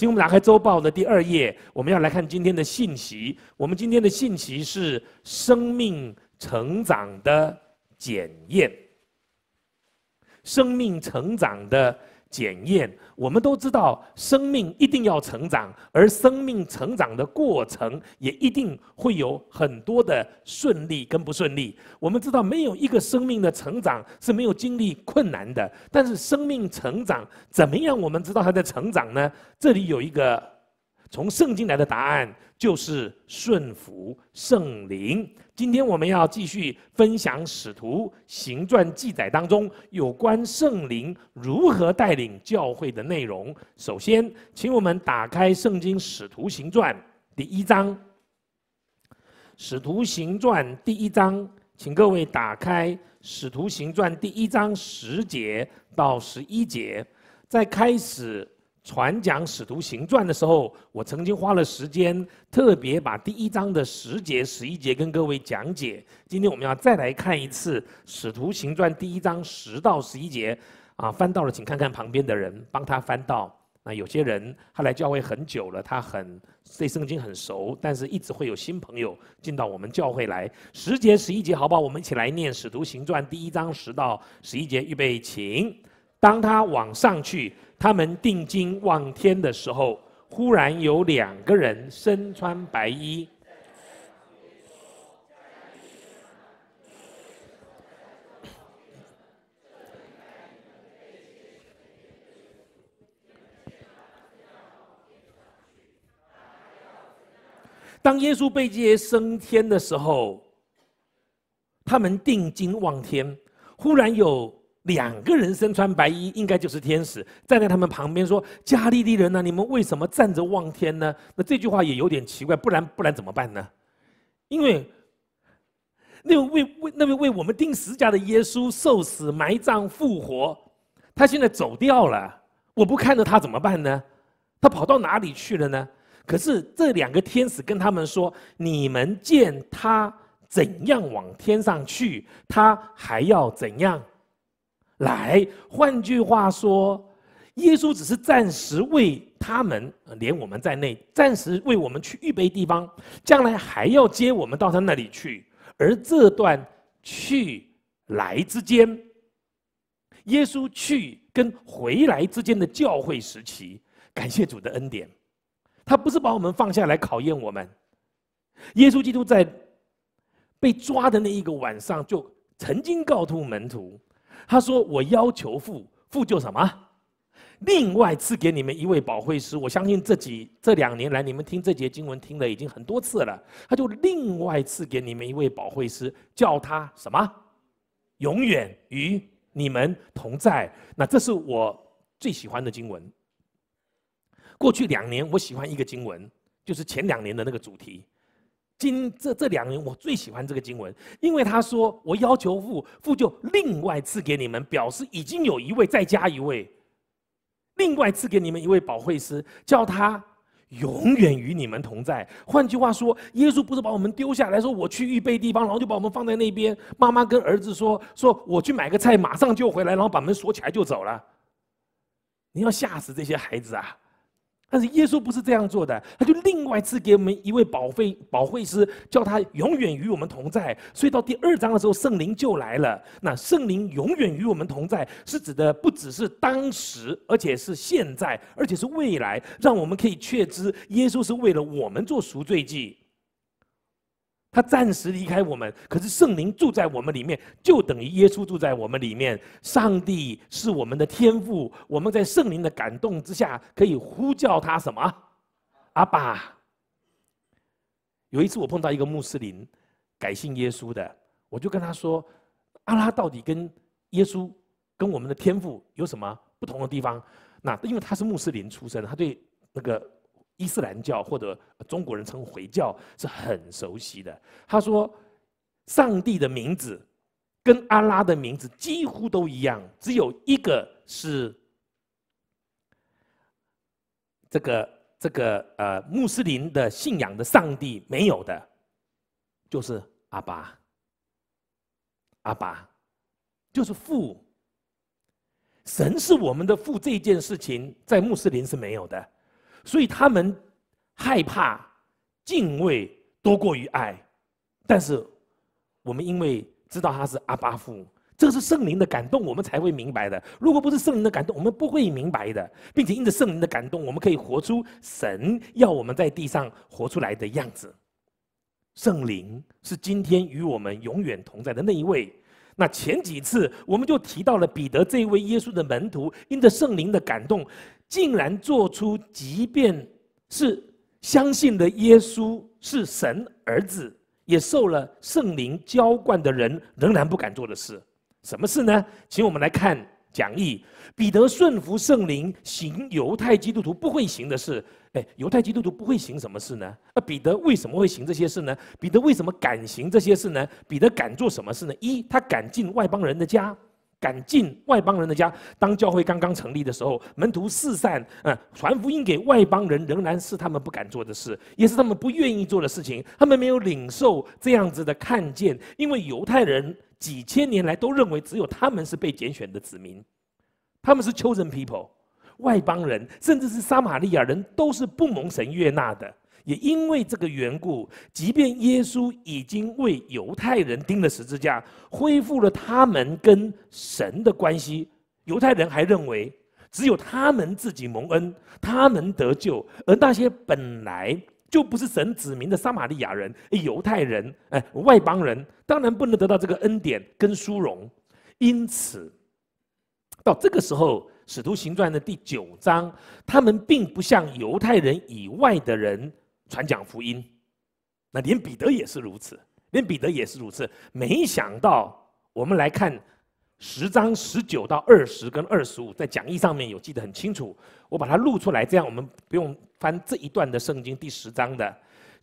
请我们打开周报的第二页，我们要来看今天的信息。我们今天的信息是生命成长的检验，生命成长的。检验，我们都知道生命一定要成长，而生命成长的过程也一定会有很多的顺利跟不顺利。我们知道没有一个生命的成长是没有经历困难的，但是生命成长怎么样？我们知道它的成长呢？这里有一个。从圣经来的答案就是顺服圣灵。今天我们要继续分享使徒行传记载当中有关圣灵如何带领教会的内容。首先，请我们打开《圣经·使徒行传》第一章。《使徒行传》第一章，请各位打开《使徒行传》第一章十节到十一节，在开始。传讲《使徒行传》的时候，我曾经花了时间，特别把第一章的十节、十一节跟各位讲解。今天我们要再来看一次《使徒行传》第一章十到十一节。啊，翻到了，请看看旁边的人帮他翻到。那有些人他来教会很久了，他很对圣经很熟，但是一直会有新朋友进到我们教会来。十节、十一节，好不好？我们一起来念《使徒行传》第一章十到十一节。预备，请。当他往上去。他们定睛望天的时候，忽然有两个人身穿白衣。当耶稣被接升天的时候，他们定睛望天，忽然有。两个人身穿白衣，应该就是天使，站在他们旁边说：“加利利人呢？你们为什么站着望天呢？”那这句话也有点奇怪，不然不然怎么办呢？因为那位为那位为我们钉十架的耶稣受死、埋葬、复活，他现在走掉了，我不看着他怎么办呢？他跑到哪里去了呢？可是这两个天使跟他们说：“你们见他怎样往天上去，他还要怎样。”来，换句话说，耶稣只是暂时为他们，连我们在内，暂时为我们去预备地方，将来还要接我们到他那里去。而这段去来之间，耶稣去跟回来之间的教会时期，感谢主的恩典，他不是把我们放下来考验我们。耶稣基督在被抓的那一个晚上，就曾经告诉门徒。他说：“我要求父，父就什么？另外赐给你们一位保惠师。我相信这几这两年来，你们听这节经文听了已经很多次了。他就另外赐给你们一位保惠师，叫他什么？永远与你们同在。那这是我最喜欢的经文。过去两年，我喜欢一个经文，就是前两年的那个主题。”今这这两年，我最喜欢这个经文，因为他说：“我要求父，父就另外赐给你们，表示已经有一位，再加一位，另外赐给你们一位保惠师，叫他永远与你们同在。”换句话说，耶稣不是把我们丢下来说：“我去预备地方，然后就把我们放在那边。”妈妈跟儿子说：“说我去买个菜，马上就回来，然后把门锁起来就走了。”你要吓死这些孩子啊！但是耶稣不是这样做的，他就另外赐给我们一位保费保惠师，叫他永远与我们同在。所以到第二章的时候，圣灵就来了。那圣灵永远与我们同在，是指的不只是当时，而且是现在，而且是未来，让我们可以确知耶稣是为了我们做赎罪祭。他暂时离开我们，可是圣灵住在我们里面，就等于耶稣住在我们里面。上帝是我们的天赋，我们在圣灵的感动之下，可以呼叫他什么？阿爸。有一次我碰到一个穆斯林改信耶稣的，我就跟他说：“阿拉到底跟耶稣跟我们的天赋有什么不同的地方？”那因为他是穆斯林出身，他对那个。伊斯兰教或者中国人称回教是很熟悉的。他说，上帝的名字跟阿拉的名字几乎都一样，只有一个是这个这个呃穆斯林的信仰的上帝没有的，就是阿巴。阿爸就是父，神是我们的父，这件事情在穆斯林是没有的。所以他们害怕、敬畏多过于爱，但是我们因为知道他是阿巴夫，这个是圣灵的感动，我们才会明白的。如果不是圣灵的感动，我们不会明白的，并且因着圣灵的感动，我们可以活出神要我们在地上活出来的样子。圣灵是今天与我们永远同在的那一位。那前几次我们就提到了彼得这一位耶稣的门徒，因着圣灵的感动。竟然做出即便是相信的耶稣是神儿子，也受了圣灵浇灌的人仍然不敢做的事，什么事呢？请我们来看讲义。彼得顺服圣灵行犹太基督徒不会行的事。哎，犹太基督徒不会行什么事呢？那彼得为什么会行这些事呢？彼得为什么敢行这些事呢？彼得敢做什么事呢？一，他敢进外邦人的家。敢进外邦人的家。当教会刚刚成立的时候，门徒四散，嗯，传福音给外邦人仍然是他们不敢做的事，也是他们不愿意做的事情。他们没有领受这样子的看见，因为犹太人几千年来都认为只有他们是被拣选的子民，他们是 chosen people，外邦人甚至是撒玛利亚人都是不蒙神悦纳的。也因为这个缘故，即便耶稣已经为犹太人钉了十字架，恢复了他们跟神的关系，犹太人还认为只有他们自己蒙恩，他们得救，而那些本来就不是神子民的撒玛利亚人、犹太人、哎外邦人，当然不能得到这个恩典跟殊荣。因此，到这个时候，《使徒行传》的第九章，他们并不像犹太人以外的人。传讲福音，那连彼得也是如此，连彼得也是如此。没想到，我们来看十章十九到二十跟二十五，在讲义上面有记得很清楚，我把它录出来，这样我们不用翻这一段的圣经。第十章的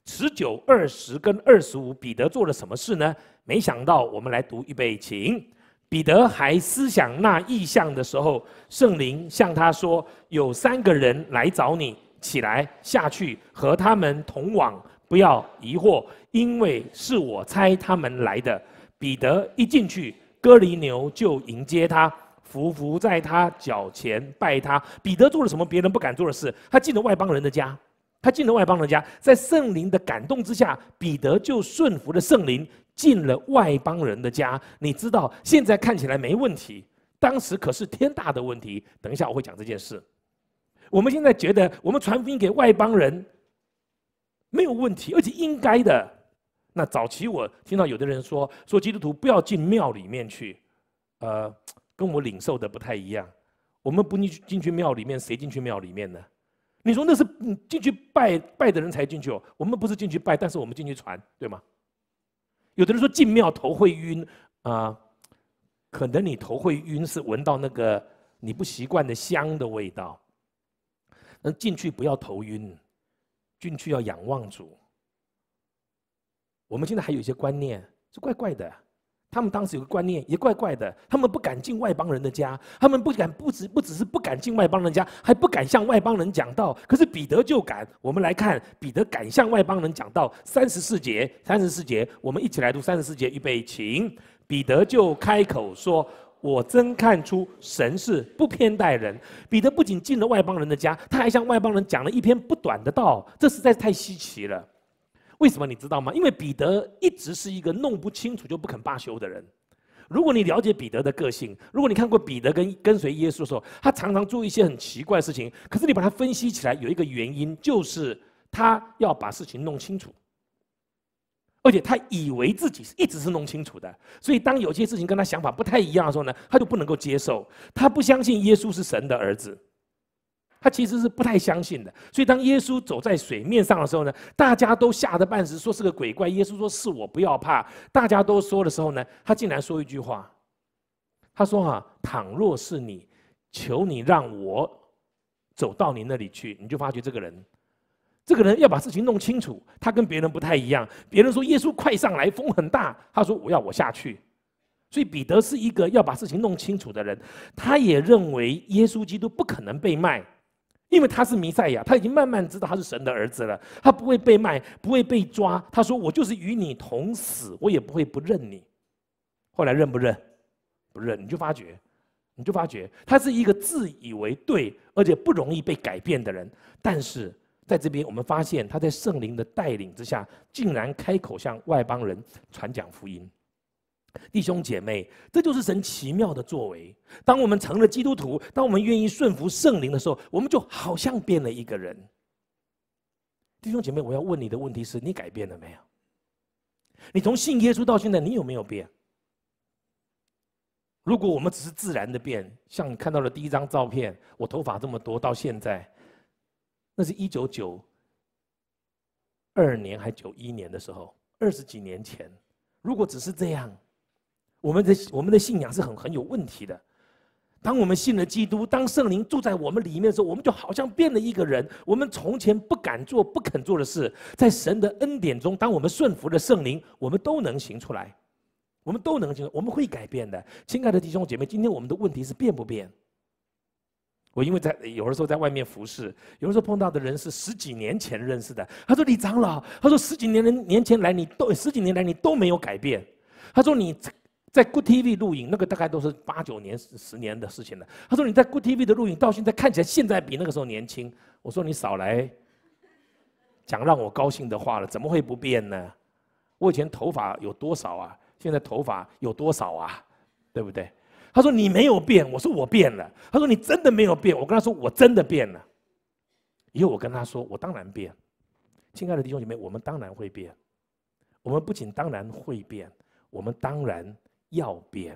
十九、二十跟二十五，彼得做了什么事呢？没想到，我们来读，预备，请彼得还思想那意象的时候，圣灵向他说：“有三个人来找你。”起来，下去，和他们同往，不要疑惑，因为是我猜他们来的。彼得一进去，哥林牛就迎接他，伏伏在他脚前拜他。彼得做了什么别人不敢做的事？他进了外邦人的家，他进了外邦人家，在圣灵的感动之下，彼得就顺服了圣灵，进了外邦人的家。你知道，现在看起来没问题，当时可是天大的问题。等一下我会讲这件事。我们现在觉得我们传福音给外邦人没有问题，而且应该的。那早期我听到有的人说，说基督徒不要进庙里面去，呃，跟我领受的不太一样。我们不进进去庙里面，谁进去庙里面呢？你说那是你进去拜拜的人才进去哦。我们不是进去拜，但是我们进去传，对吗？有的人说进庙头会晕啊，可能你头会晕是闻到那个你不习惯的香的味道。那进去不要头晕，进去要仰望主。我们现在还有一些观念是怪怪的，他们当时有个观念也怪怪的，他们不敢进外邦人的家，他们不敢不只不只是不敢进外邦人家，还不敢向外邦人讲道。可是彼得就敢，我们来看彼得敢向外邦人讲道。三十四节，三十四节，我们一起来读三十四节，预备，请彼得就开口说。我真看出神是不偏待人。彼得不仅进了外邦人的家，他还向外邦人讲了一篇不短的道，这实在是太稀奇了。为什么你知道吗？因为彼得一直是一个弄不清楚就不肯罢休的人。如果你了解彼得的个性，如果你看过彼得跟跟随耶稣的时候，他常常做一些很奇怪的事情。可是你把它分析起来，有一个原因，就是他要把事情弄清楚。而且他以为自己是一直是弄清楚的，所以当有些事情跟他想法不太一样的时候呢，他就不能够接受，他不相信耶稣是神的儿子，他其实是不太相信的。所以当耶稣走在水面上的时候呢，大家都吓得半死，说是个鬼怪。耶稣说：“是我，不要怕。”大家都说的时候呢，他竟然说一句话，他说：“啊，倘若是你，求你让我走到你那里去，你就发觉这个人。”这个人要把事情弄清楚，他跟别人不太一样。别人说耶稣快上来，风很大。他说：“我要我下去。”所以彼得是一个要把事情弄清楚的人。他也认为耶稣基督不可能被卖，因为他是弥赛亚。他已经慢慢知道他是神的儿子了。他不会被卖，不会被抓。他说：“我就是与你同死，我也不会不认你。”后来认不认？不认。你就发觉，你就发觉他是一个自以为对，而且不容易被改变的人。但是。在这边，我们发现他在圣灵的带领之下，竟然开口向外邦人传讲福音。弟兄姐妹，这就是神奇妙的作为。当我们成了基督徒，当我们愿意顺服圣灵的时候，我们就好像变了一个人。弟兄姐妹，我要问你的问题是：你改变了没有？你从信耶稣到现在，你有没有变？如果我们只是自然的变，像你看到的第一张照片，我头发这么多，到现在。那是一九九二年还是九一年的时候，二十几年前，如果只是这样，我们的我们的信仰是很很有问题的。当我们信了基督，当圣灵住在我们里面的时候，我们就好像变了一个人。我们从前不敢做、不肯做的事，在神的恩典中，当我们顺服了圣灵，我们都能行出来，我们都能行，我们会改变的。亲爱的弟兄姐妹，今天我们的问题是变不变？我因为在有的时候在外面服侍，有的时候碰到的人是十几年前认识的。他说：“李长老，他说十几年年前来你都十几年来你都没有改变。”他说：“你在 Good TV 录影那个大概都是八九年十年的事情了。”他说：“你在 Good TV 的录影到现在看起来现在比那个时候年轻。”我说：“你少来讲让我高兴的话了，怎么会不变呢？我以前头发有多少啊？现在头发有多少啊？对不对？”他说：“你没有变。”我说：“我变了。”他说：“你真的没有变。”我跟他说：“我真的变了。”以后我跟他说：“我当然变。”亲爱的弟兄姐妹，我们当然会变。我们不仅当然会变，我们当然要变。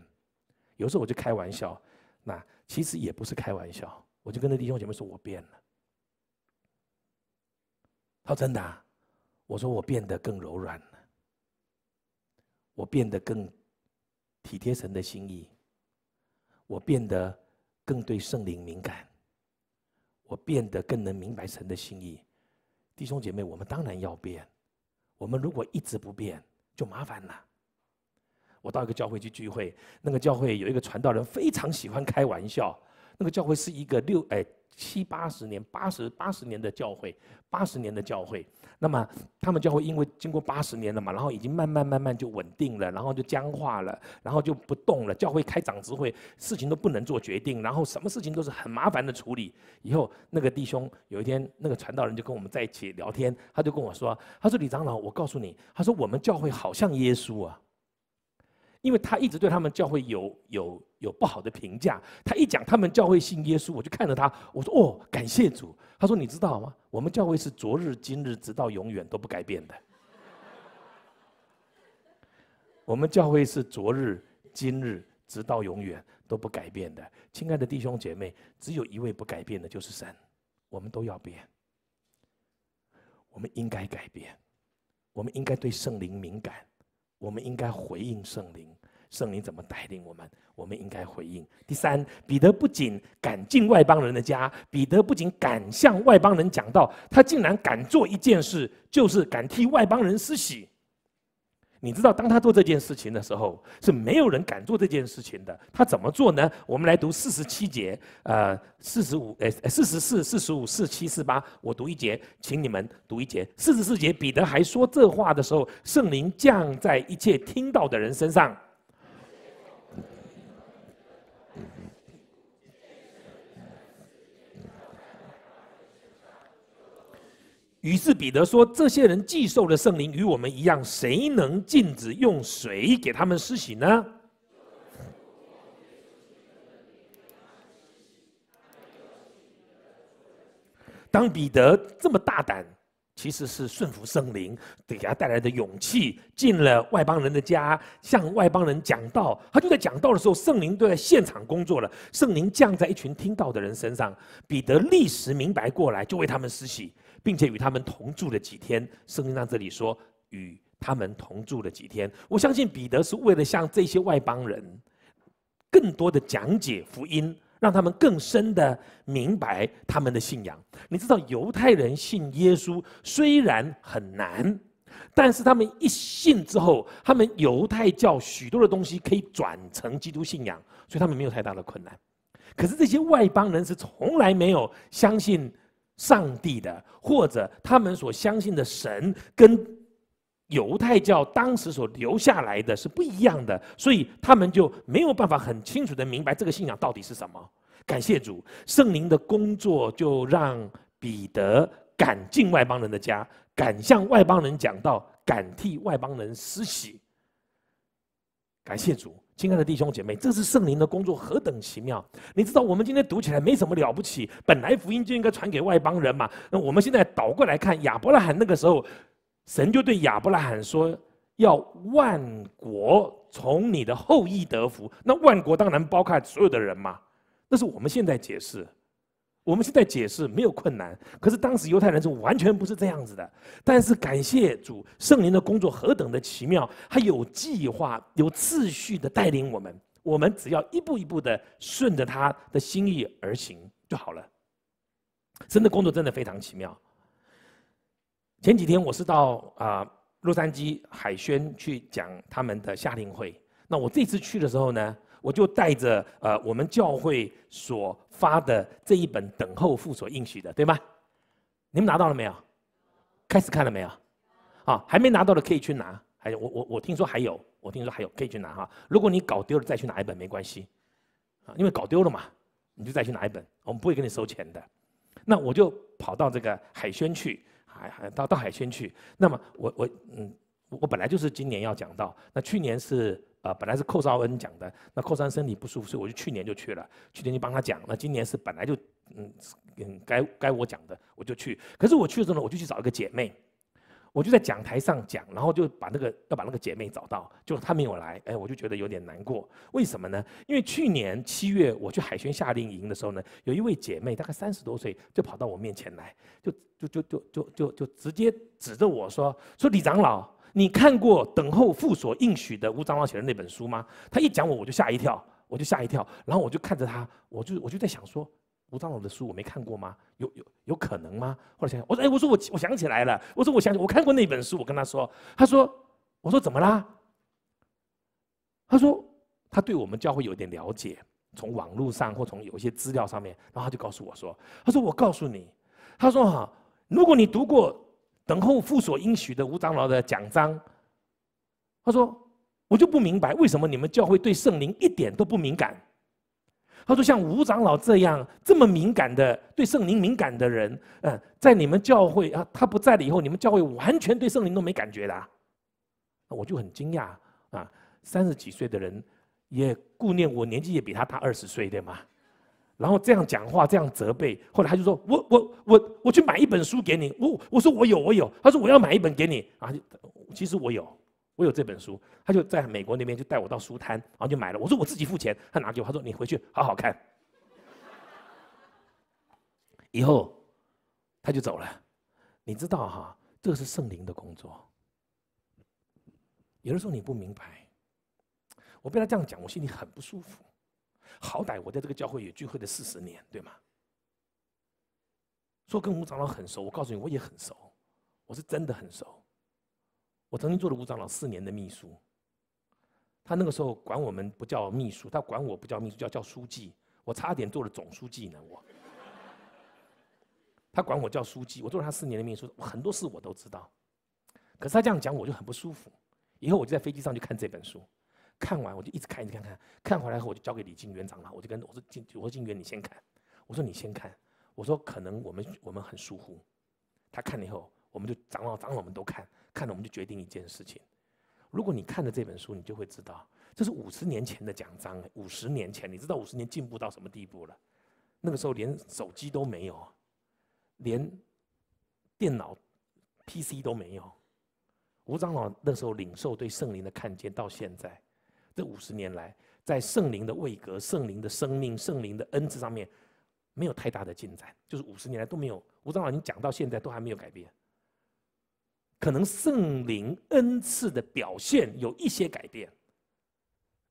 有时候我就开玩笑，那其实也不是开玩笑。我就跟那弟兄姐妹说：“我变了。”他说：“真的？”我说：“我变得更柔软了，我变得更体贴神的心意。”我变得更对圣灵敏感，我变得更能明白神的心意。弟兄姐妹，我们当然要变。我们如果一直不变，就麻烦了。我到一个教会去聚会，那个教会有一个传道人非常喜欢开玩笑。那个教会是一个六哎七八十年八十八十年的教会，八十年的教会。那么，他们教会因为经过八十年了嘛，然后已经慢慢慢慢就稳定了，然后就僵化了，然后就不动了。教会开长治会，事情都不能做决定，然后什么事情都是很麻烦的处理。以后那个弟兄有一天，那个传道人就跟我们在一起聊天，他就跟我说：“他说李长老，我告诉你，他说我们教会好像耶稣啊。”因为他一直对他们教会有有有不好的评价，他一讲他们教会信耶稣，我就看着他，我说：“哦，感谢主。”他说：“你知道吗？我们教会是昨日、今日，直到永远都不改变的。我们教会是昨日、今日，直到永远都不改变的。亲爱的弟兄姐妹，只有一位不改变的，就是神。我们都要变，我们应该改变，我们应该对圣灵敏感。”我们应该回应圣灵，圣灵怎么带领我们，我们应该回应。第三，彼得不仅敢进外邦人的家，彼得不仅敢向外邦人讲道，他竟然敢做一件事，就是敢替外邦人施洗。你知道，当他做这件事情的时候，是没有人敢做这件事情的。他怎么做呢？我们来读四十七节，呃，四十五，呃，四十四、四十五、四七、四八。我读一节，请你们读一节。四十四节，彼得还说这话的时候，圣灵降在一切听到的人身上。于是彼得说：“这些人寄受了圣灵，与我们一样。谁能禁止用水给他们施洗呢？”当彼得这么大胆。其实是顺服圣灵，给给他带来的勇气，进了外邦人的家，向外邦人讲道。他就在讲道的时候，圣灵就在现场工作了。圣灵降在一群听到的人身上，彼得立时明白过来，就为他们施洗，并且与他们同住了几天。圣经在这里说，与他们同住了几天。我相信彼得是为了向这些外邦人更多的讲解福音。让他们更深的明白他们的信仰。你知道，犹太人信耶稣虽然很难，但是他们一信之后，他们犹太教许多的东西可以转成基督信仰，所以他们没有太大的困难。可是这些外邦人是从来没有相信上帝的，或者他们所相信的神跟。犹太教当时所留下来的是不一样的，所以他们就没有办法很清楚的明白这个信仰到底是什么。感谢主，圣灵的工作就让彼得敢进外邦人的家，敢向外邦人讲道，敢替外邦人施洗。感谢主，亲爱的弟兄姐妹，这是圣灵的工作何等奇妙！你知道我们今天读起来没什么了不起，本来福音就应该传给外邦人嘛。那我们现在倒过来看，亚伯拉罕那个时候。神就对亚伯拉罕说：“要万国从你的后裔得福。”那万国当然包括所有的人嘛。那是我们现在解释，我们现在解释没有困难。可是当时犹太人是完全不是这样子的。但是感谢主，圣灵的工作何等的奇妙，他有计划、有次序的带领我们。我们只要一步一步的顺着他的心意而行就好了。神的工作真的非常奇妙。前几天我是到啊洛杉矶海宣去讲他们的夏令会，那我这次去的时候呢，我就带着呃我们教会所发的这一本等候附所应许的，对吗？你们拿到了没有？开始看了没有？啊，还没拿到的可以去拿，还有我我我听说还有，我听说还有可以去拿哈。如果你搞丢了再去拿一本没关系，啊，因为搞丢了嘛，你就再去拿一本，我们不会跟你收钱的。那我就跑到这个海轩去。还还到到海鲜去，那么我我嗯，我本来就是今年要讲到，那去年是呃本来是寇少恩讲的，那寇先身体不舒服，所以我就去年就去了，去年就帮他讲，那今年是本来就嗯嗯该该我讲的，我就去，可是我去的时候呢，我就去找一个姐妹。我就在讲台上讲，然后就把那个要把那个姐妹找到，就她没有来，哎，我就觉得有点难过。为什么呢？因为去年七月我去海选夏令营的时候呢，有一位姐妹大概三十多岁，就跑到我面前来，就就就就就就就直接指着我说：“说李长老，你看过《等候父所应许的》吴长老写的那本书吗？”她一讲我，我就吓一跳，我就吓一跳，然后我就看着她，我就我就在想说。吴长老的书我没看过吗？有有有可能吗？后来想想，我说哎，我说我我想起来了，我说我想我看过那本书，我跟他说，他说，我说怎么啦？他说他对我们教会有点了解，从网络上或从有一些资料上面，然后他就告诉我说，他说我告诉你，他说哈，如果你读过等候父所应许的吴长老的奖章，他说我就不明白为什么你们教会对圣灵一点都不敏感。他说：“像吴长老这样这么敏感的，对圣灵敏感的人，嗯，在你们教会啊，他不在了以后，你们教会完全对圣灵都没感觉的、啊，我就很惊讶啊！三十几岁的人，也顾念我年纪也比他大二十岁对吗？然后这样讲话，这样责备。后来他就说：“我我我我去买一本书给你。”我我说我有我有，他说我要买一本给你啊，其实我有。我有这本书，他就在美国那边就带我到书摊，然后就买了。我说我自己付钱，他拿给我，他说你回去好好看。以后他就走了。你知道哈，这是圣灵的工作。有的时候你不明白，我被他这样讲，我心里很不舒服。好歹我在这个教会也聚会了四十年，对吗？说跟吴长老很熟，我告诉你，我也很熟，我是真的很熟。我曾经做了吴长老四年的秘书，他那个时候管我们不叫秘书，他管我不叫秘书，叫叫书记。我差点做了总书记呢！我，他管我叫书记，我做了他四年的秘书，很多事我都知道。可是他这样讲，我就很不舒服。以后我就在飞机上去看这本书，看完我就一直看，一直看看。看回来后，我就交给李进元长了。我就跟我说：“进我说进元，你先看。”我说：“你先看。”我说：“可能我们我们很疏忽。”他看了以后，我们就长老长老们都看。看了我们就决定一件事情：，如果你看了这本书，你就会知道，这是五十年前的奖章。五十年前，你知道五十年进步到什么地步了？那个时候连手机都没有，连电脑、PC 都没有。吴长老那时候领受对圣灵的看见，到现在这五十年来，在圣灵的位格、圣灵的生命、圣灵的恩赐上面，没有太大的进展。就是五十年来都没有，吴长老，你讲到现在都还没有改变。可能圣灵恩赐的表现有一些改变，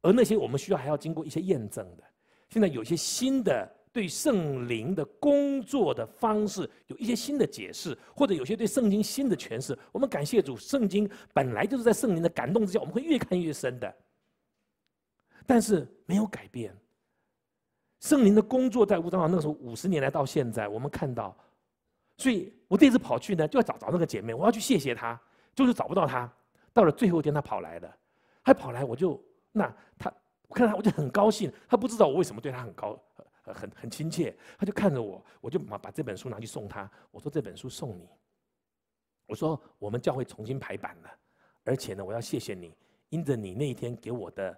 而那些我们需要还要经过一些验证的。现在有些新的对圣灵的工作的方式有一些新的解释，或者有些对圣经新的诠释。我们感谢主，圣经本来就是在圣灵的感动之下，我们会越看越深的。但是没有改变，圣灵的工作在乌干那个时候五十年来到现在，我们看到。所以，我这次跑去呢，就要找找那个姐妹，我要去谢谢她。就是找不到她，到了最后一天，她跑来了，她跑来，我就那她，我看她，我就很高兴。她不知道我为什么对她很高很很亲切，她就看着我，我就把把这本书拿去送她。我说这本书送你，我说我们教会重新排版了，而且呢，我要谢谢你，因着你那一天给我的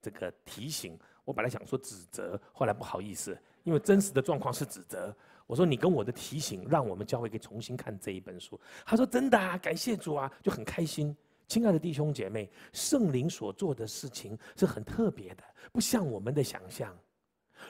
这个提醒，我本来想说指责，后来不好意思，因为真实的状况是指责。我说：“你跟我的提醒，让我们教会可以重新看这一本书。”他说：“真的，啊，感谢主啊，就很开心。”亲爱的弟兄姐妹，圣灵所做的事情是很特别的，不像我们的想象。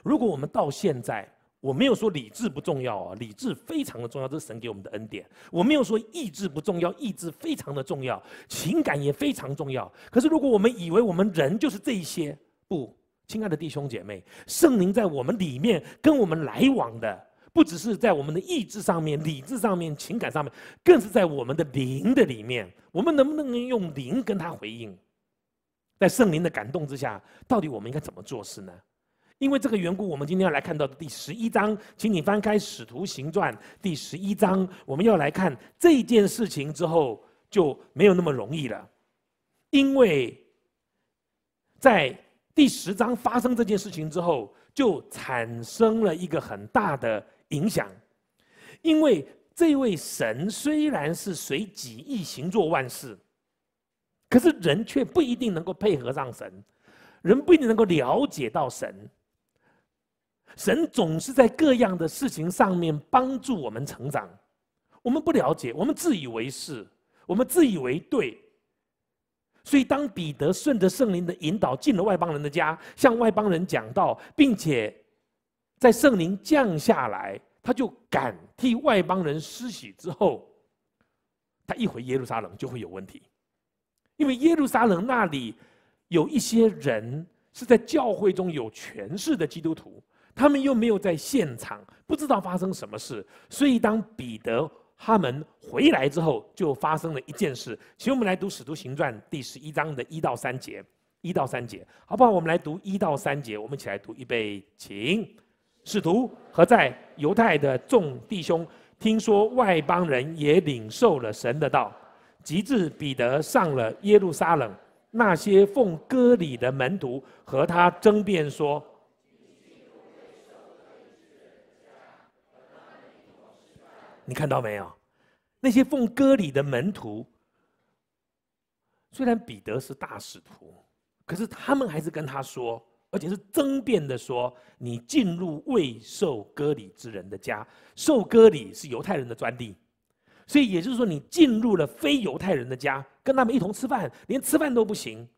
如果我们到现在，我没有说理智不重要啊，理智非常的重要，这是神给我们的恩典。我没有说意志不重要，意志非常的重要，情感也非常重要。可是如果我们以为我们人就是这一些，不，亲爱的弟兄姐妹，圣灵在我们里面跟我们来往的。不只是在我们的意志上面、理智上面、情感上面，更是在我们的灵的里面。我们能不能用灵跟他回应？在圣灵的感动之下，到底我们应该怎么做事呢？因为这个缘故，我们今天要来看到的第十一章，请你翻开《使徒行传》第十一章，我们要来看这件事情之后就没有那么容易了，因为在第十章发生这件事情之后。就产生了一个很大的影响，因为这位神虽然是随己意行做万事，可是人却不一定能够配合上神，人不一定能够了解到神。神总是在各样的事情上面帮助我们成长，我们不了解，我们自以为是，我们自以为对。所以，当彼得顺着圣灵的引导进了外邦人的家，向外邦人讲道，并且在圣灵降下来，他就敢替外邦人施洗之后，他一回耶路撒冷就会有问题，因为耶路撒冷那里有一些人是在教会中有权势的基督徒，他们又没有在现场，不知道发生什么事，所以当彼得。他们回来之后，就发生了一件事。请我们来读《使徒行传》第十一章的一到三节。一到三节，好不好？我们来读一到三节。我们一起来读，预备，请。使徒何在？犹太的众弟兄听说外邦人也领受了神的道，及至彼得上了耶路撒冷。那些奉割礼的门徒和他争辩说。你看到没有？那些奉割礼的门徒，虽然彼得是大使徒，可是他们还是跟他说，而且是争辩的说：“你进入未受割礼之人的家，受割礼是犹太人的专利，所以也就是说，你进入了非犹太人的家，跟他们一同吃饭，连吃饭都不行。”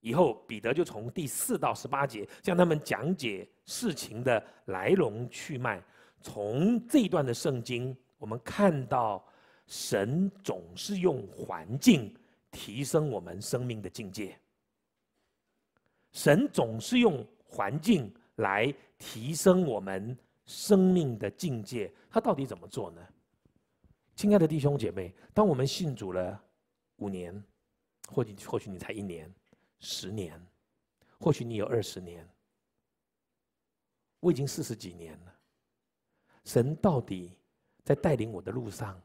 以后彼得就从第四到十八节向他们讲解事情的来龙去脉，从这段的圣经。我们看到，神总是用环境提升我们生命的境界。神总是用环境来提升我们生命的境界。他到底怎么做呢？亲爱的弟兄姐妹，当我们信主了五年，或许或许你才一年、十年，或许你有二十年，我已经四十几年了。神到底？在带领我的路上，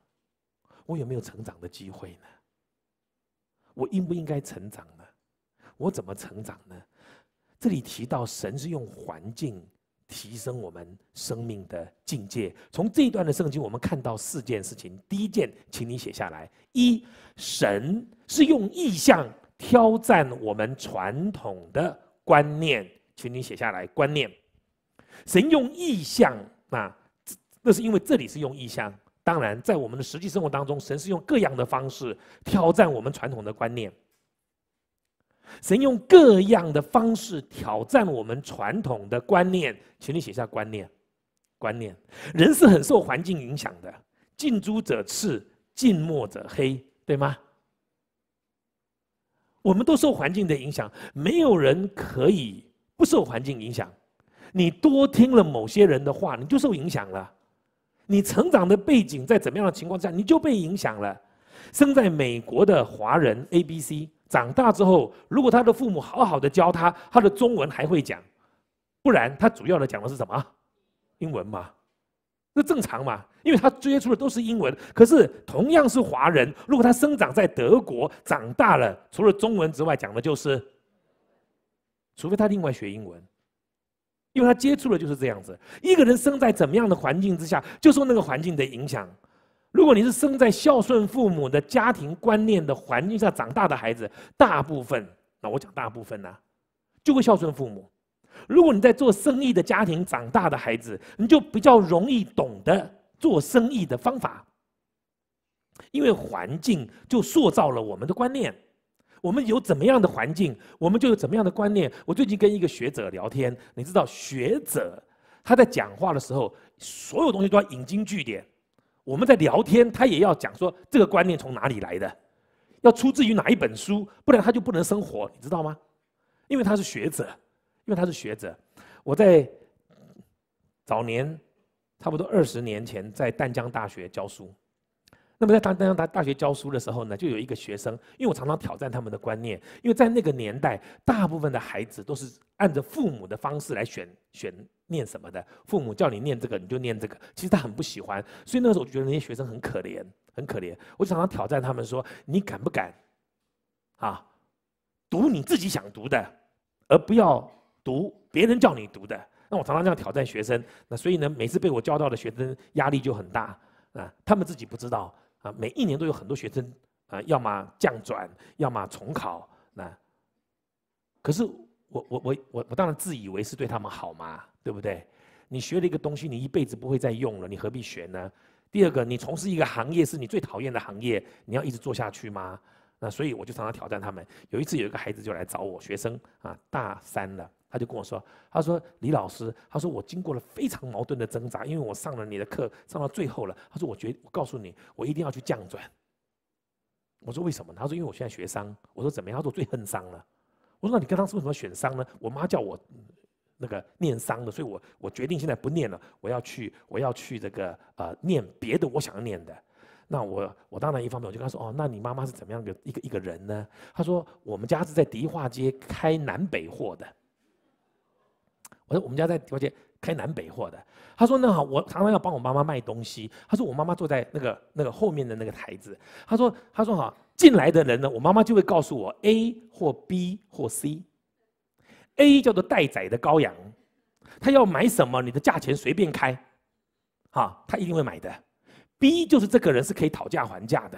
我有没有成长的机会呢？我应不应该成长呢？我怎么成长呢？这里提到神是用环境提升我们生命的境界。从这一段的圣经，我们看到四件事情。第一件，请你写下来：一，神是用意象挑战我们传统的观念，请你写下来。观念，神用意象啊。那是因为这里是用意象。当然，在我们的实际生活当中，神是用各样的方式挑战我们传统的观念。神用各样的方式挑战我们传统的观念，请你写下观念。观念，人是很受环境影响的，近朱者赤，近墨者黑，对吗？我们都受环境的影响，没有人可以不受环境影响。你多听了某些人的话，你就受影响了。你成长的背景在怎么样的情况之下，你就被影响了。生在美国的华人 A、B、C 长大之后，如果他的父母好好的教他，他的中文还会讲；不然，他主要的讲的是什么？英文嘛，这正常嘛？因为他接触的都是英文。可是同样是华人，如果他生长在德国，长大了除了中文之外讲的就是，除非他另外学英文。因为他接触的就是这样子，一个人生在怎么样的环境之下，就受那个环境的影响。如果你是生在孝顺父母的家庭观念的环境下长大的孩子，大部分，那我讲大部分呢，就会孝顺父母。如果你在做生意的家庭长大的孩子，你就比较容易懂得做生意的方法。因为环境就塑造了我们的观念。我们有怎么样的环境，我们就有怎么样的观念。我最近跟一个学者聊天，你知道，学者他在讲话的时候，所有东西都要引经据典。我们在聊天，他也要讲说这个观念从哪里来的，要出自于哪一本书，不然他就不能生活，你知道吗？因为他是学者，因为他是学者。我在早年，差不多二十年前，在淡江大学教书。那么在大当当大大学教书的时候呢，就有一个学生，因为我常常挑战他们的观念，因为在那个年代，大部分的孩子都是按着父母的方式来选选念什么的，父母叫你念这个你就念这个，其实他很不喜欢。所以那时候我觉得那些学生很可怜，很可怜。我就常常挑战他们说：“你敢不敢，啊，读你自己想读的，而不要读别人叫你读的。”那我常常这样挑战学生。那所以呢，每次被我教到的学生压力就很大啊，他们自己不知道。啊，每一年都有很多学生啊，要么降转，要么重考。那，可是我我我我我当然自以为是对他们好嘛，对不对？你学了一个东西，你一辈子不会再用了，你何必学呢？第二个，你从事一个行业是你最讨厌的行业，你要一直做下去吗？那所以我就常常挑战他们。有一次有一个孩子就来找我，学生啊，大三了。他就跟我说：“他说李老师，他说我经过了非常矛盾的挣扎，因为我上了你的课，上到最后了。他说我决，我告诉你，我一定要去降转。”我说：“为什么？”他说：“因为我现在学商。”我说：“怎么样做最恨商了？”我说：“那你刚刚说为什么选商呢？”我妈叫我那个念商的，所以我我决定现在不念了，我要去我要去这个呃念别的我想要念的。那我我当然一方面我就跟他说：“哦，那你妈妈是怎么样的一个一个人呢？”他说：“我们家是在迪化街开南北货的。”我说我们家在条街开南北货的。他说那好，我常常要帮我妈妈卖东西。他说我妈妈坐在那个那个后面的那个台子。他说他说哈，进来的人呢，我妈妈就会告诉我 A 或 B 或 C。A 叫做待宰的羔羊，他要买什么，你的价钱随便开，哈，他一定会买的。B 就是这个人是可以讨价还价的，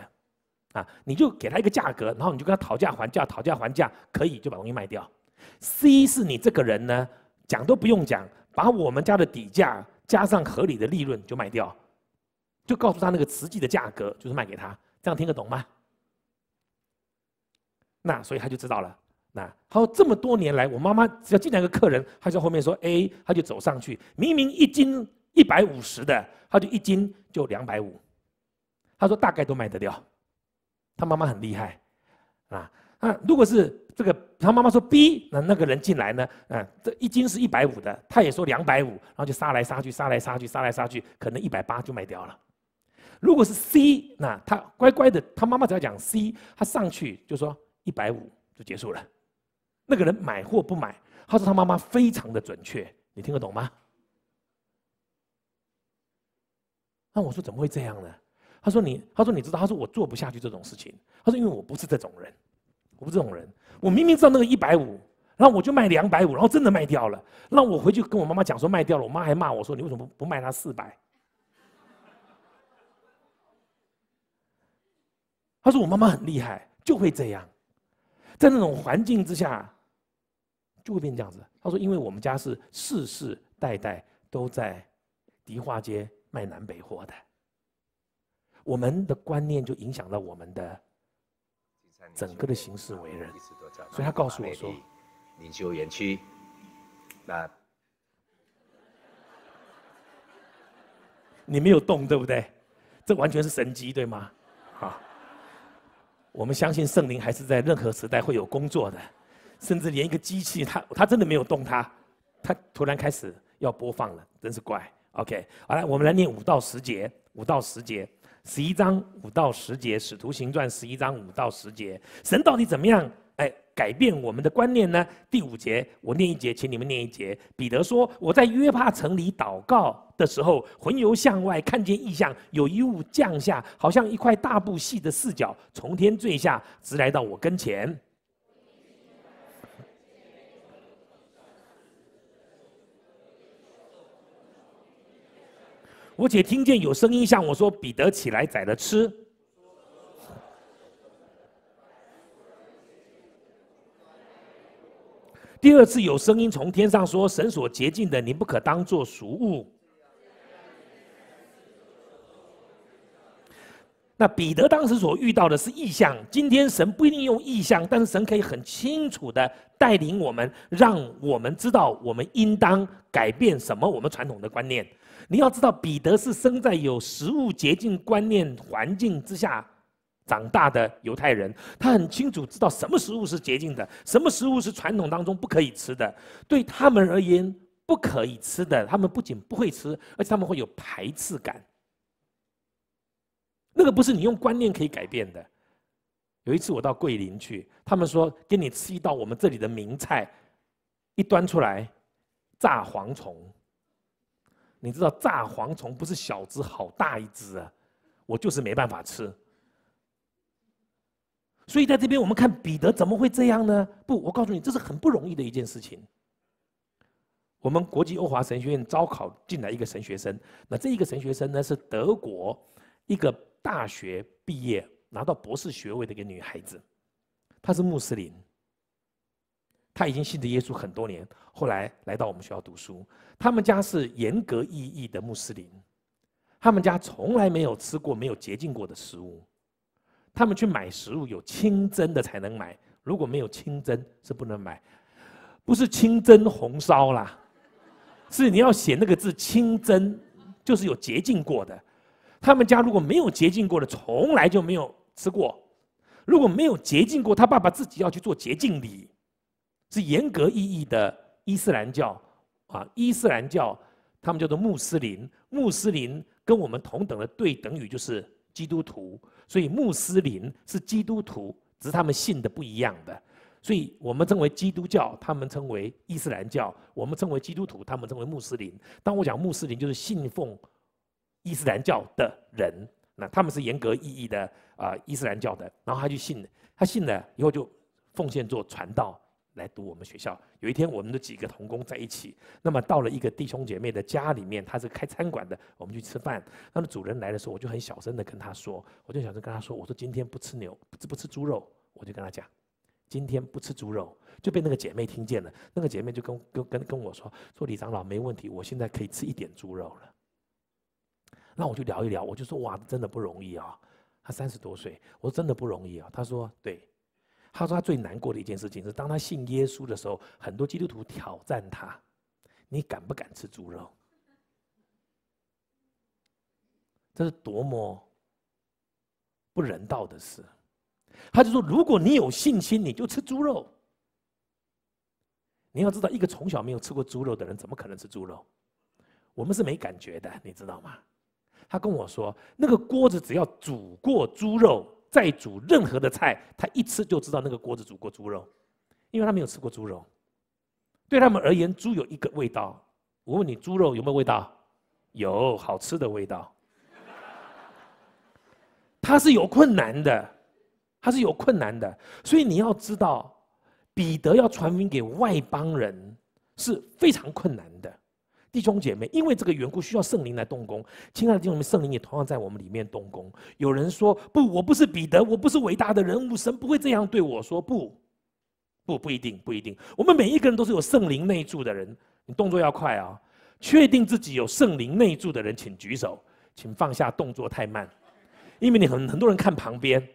啊，你就给他一个价格，然后你就跟他讨价还价，讨价还价可以就把东西卖掉。C 是你这个人呢？讲都不用讲，把我们家的底价加上合理的利润就卖掉，就告诉他那个实际的价格就是卖给他，这样听得懂吗？那所以他就知道了。那他说这么多年来，我妈妈只要进来一个客人，他在后面说，哎，他就走上去，明明一斤一百五十的，他就一斤就两百五。他说大概都卖得掉，他妈妈很厉害啊。那如果是。这个他妈妈说 B，那那个人进来呢？嗯，这一斤是一百五的，他也说两百五，然后就杀来杀去，杀来杀去，杀来杀去，可能一百八就卖掉了。如果是 C，那他乖乖的，他妈妈只要讲 C，他上去就说一百五就结束了。那个人买或不买，他说他妈妈非常的准确，你听得懂吗？那我说怎么会这样呢？他说你，他说你知道，他说我做不下去这种事情，他说因为我不是这种人。我不是这种人，我明明知道那个一百五，然后我就卖两百五，然后真的卖掉了。那我回去跟我妈妈讲说卖掉了，我妈还骂我说你为什么不不卖他四百？他说我妈妈很厉害，就会这样，在那种环境之下就会变这样子。他说因为我们家是世世代代都在迪化街卖南北货的，我们的观念就影响了我们的。整个的行事为人，所以他告诉我说：“灵修园区，那你没有动，对不对？这完全是神机，对吗？好，我们相信圣灵还是在任何时代会有工作的，甚至连一个机器，他他真的没有动，它，他突然开始要播放了，真是怪。OK，好了，我们来念五到十节，五到十节。”十一章五到十节，《使徒行传》十一章五到十节，神到底怎么样？哎，改变我们的观念呢？第五节，我念一节，请你们念一节。彼得说：“我在约帕城里祷告的时候，魂游向外，看见异象，有一物降下，好像一块大布，细的四角从天坠下，直来到我跟前。”我且听见有声音向我说：“彼得，起来，宰了吃。”第二次有声音从天上说：“神所洁净的，你不可当作俗物。”那彼得当时所遇到的是异象。今天神不一定用异象，但是神可以很清楚的带领我们，让我们知道我们应当改变什么。我们传统的观念。你要知道，彼得是生在有食物洁净观念环境之下长大的犹太人，他很清楚知道什么食物是洁净的，什么食物是传统当中不可以吃的。对他们而言，不可以吃的，他们不仅不会吃，而且他们会有排斥感。那个不是你用观念可以改变的。有一次我到桂林去，他们说给你吃一道我们这里的名菜，一端出来，炸蝗虫。你知道炸蝗虫不是小只，好大一只啊！我就是没办法吃。所以在这边，我们看彼得怎么会这样呢？不，我告诉你，这是很不容易的一件事情。我们国际欧华神学院招考进来一个神学生，那这一个神学生呢，是德国一个大学毕业拿到博士学位的一个女孩子，她是穆斯林。他已经信的耶稣很多年，后来来到我们学校读书。他们家是严格意义的穆斯林，他们家从来没有吃过没有洁净过的食物。他们去买食物，有清蒸的才能买，如果没有清蒸是不能买，不是清蒸红烧啦，是你要写那个字“清蒸”，就是有洁净过的。他们家如果没有洁净过的，从来就没有吃过。如果没有洁净过，他爸爸自己要去做洁净礼。是严格意义的伊斯兰教啊，伊斯兰教，他们叫做穆斯林。穆斯林跟我们同等的对等语就是基督徒，所以穆斯林是基督徒，只是他们信的不一样的。所以我们称为基督教，他们称为伊斯兰教；我们称为基督徒，他们称为穆斯林。当我讲穆斯林，就是信奉伊斯兰教的人。那他们是严格意义的啊，伊斯兰教的。然后他就信，他信了以后就奉献做传道。来读我们学校。有一天，我们的几个同工在一起，那么到了一个弟兄姐妹的家里面，他是开餐馆的，我们去吃饭。那么主人来的时候，我就很小声的跟他说，我就小声跟他说，我说今天不吃牛，不吃不吃猪肉，我就跟他讲，今天不吃猪肉，就被那个姐妹听见了。那个姐妹就跟跟跟跟我说，说李长老没问题，我现在可以吃一点猪肉了。那我就聊一聊，我就说哇，真的不容易啊，他三十多岁，我说真的不容易啊。他说对。他说他最难过的一件事情是，当他信耶稣的时候，很多基督徒挑战他：“你敢不敢吃猪肉？”这是多么不人道的事！他就说：“如果你有信心，你就吃猪肉。你要知道，一个从小没有吃过猪肉的人，怎么可能吃猪肉？我们是没感觉的，你知道吗？”他跟我说：“那个锅子只要煮过猪肉。”再煮任何的菜，他一吃就知道那个锅子煮过猪肉，因为他没有吃过猪肉。对他们而言，猪有一个味道。我问你，猪肉有没有味道？有，好吃的味道。他是有困难的，他是有困难的。所以你要知道，彼得要传福音给外邦人是非常困难的。弟兄姐妹，因为这个缘故，需要圣灵来动工。亲爱的弟兄们，圣灵也同样在我们里面动工。有人说：“不，我不是彼得，我不是伟大的人物，神不会这样对我说。”“不，不，不一定，不一定。”我们每一个人都是有圣灵内住的人。你动作要快啊！确定自己有圣灵内住的人，请举手，请放下，动作太慢，因为你很很多人看旁边。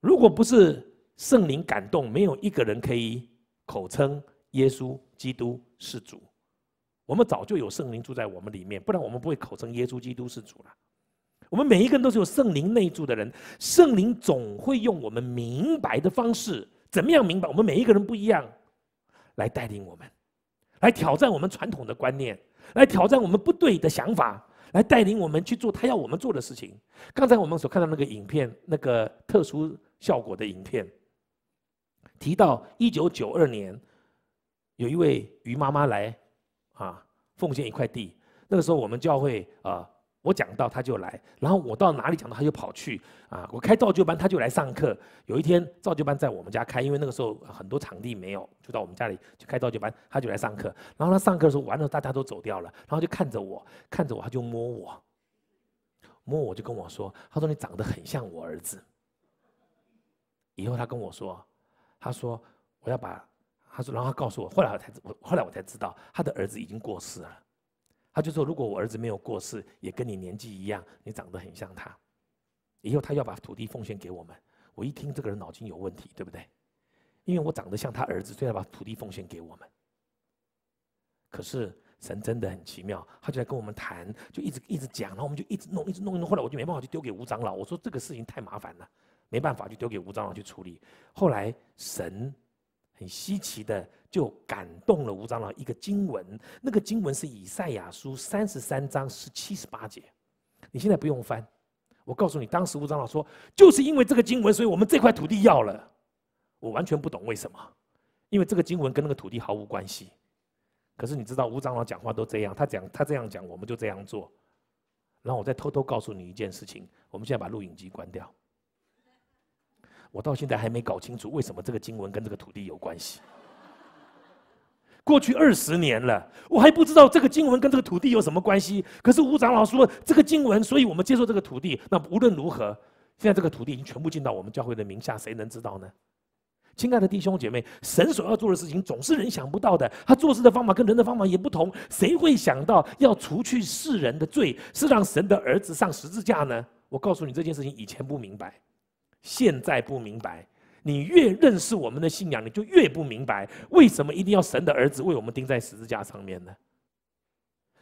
如果不是圣灵感动，没有一个人可以口称耶稣基督是主。我们早就有圣灵住在我们里面，不然我们不会口称耶稣基督是主了。我们每一个人都是有圣灵内住的人，圣灵总会用我们明白的方式，怎么样明白？我们每一个人不一样，来带领我们，来挑战我们传统的观念，来挑战我们不对的想法，来带领我们去做他要我们做的事情。刚才我们所看到那个影片，那个特殊效果的影片，提到一九九二年，有一位于妈妈来。啊，奉献一块地。那个时候我们教会啊，我讲到他就来，然后我到哪里讲到他就跑去啊。我开造就班他就来上课。有一天造就班在我们家开，因为那个时候很多场地没有，就到我们家里去开造就班，他就来上课。然后他上课的时候完了，大家都走掉了，然后就看着我，看着我他就摸我，摸我就跟我说，他说你长得很像我儿子。以后他跟我说，他说我要把。他说，然后他告诉我，后来我才，后来我才知道他的儿子已经过世了。他就说，如果我儿子没有过世，也跟你年纪一样，你长得很像他。以后他要把土地奉献给我们。我一听，这个人脑筋有问题，对不对？因为我长得像他儿子，所以他把土地奉献给我们，可是神真的很奇妙，他就在跟我们谈，就一直一直讲，然后我们就一直弄，一直弄，弄。后来我就没办法，就丢给吴长老，我说这个事情太麻烦了，没办法，就丢给吴长老去处理。后来神。很稀奇的，就感动了吴长老一个经文，那个经文是以赛亚书三十三章十七十八节。你现在不用翻，我告诉你，当时吴长老说，就是因为这个经文，所以我们这块土地要了。我完全不懂为什么，因为这个经文跟那个土地毫无关系。可是你知道，吴长老讲话都这样，他讲他这样讲，我们就这样做。然后我再偷偷告诉你一件事情，我们现在把录影机关掉。我到现在还没搞清楚为什么这个经文跟这个土地有关系。过去二十年了，我还不知道这个经文跟这个土地有什么关系。可是吴长老说这个经文，所以我们接受这个土地。那无论如何，现在这个土地已经全部进到我们教会的名下，谁能知道呢？亲爱的弟兄姐妹，神所要做的事情总是人想不到的，他做事的方法跟人的方法也不同。谁会想到要除去世人的罪，是让神的儿子上十字架呢？我告诉你，这件事情以前不明白。现在不明白，你越认识我们的信仰，你就越不明白为什么一定要神的儿子为我们钉在十字架上面呢？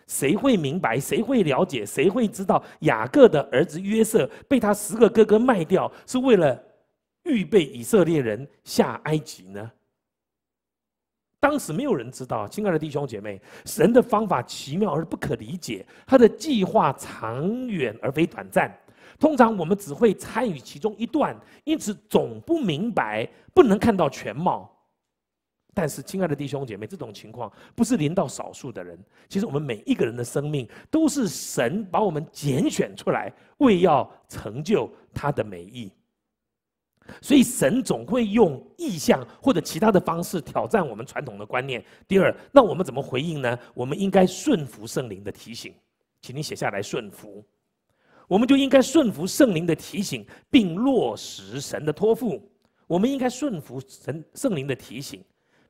谁会明白？谁会了解？谁会知道雅各的儿子约瑟被他十个哥哥卖掉，是为了预备以色列人下埃及呢？当时没有人知道。亲爱的弟兄姐妹，神的方法奇妙而不可理解，他的计划长远而非短暂。通常我们只会参与其中一段，因此总不明白，不能看到全貌。但是，亲爱的弟兄姐妹，这种情况不是临到少数的人。其实，我们每一个人的生命都是神把我们拣选出来，为要成就他的美意。所以，神总会用意象或者其他的方式挑战我们传统的观念。第二，那我们怎么回应呢？我们应该顺服圣灵的提醒。请你写下来，顺服。我们就应该顺服圣灵的提醒，并落实神的托付。我们应该顺服神圣灵的提醒，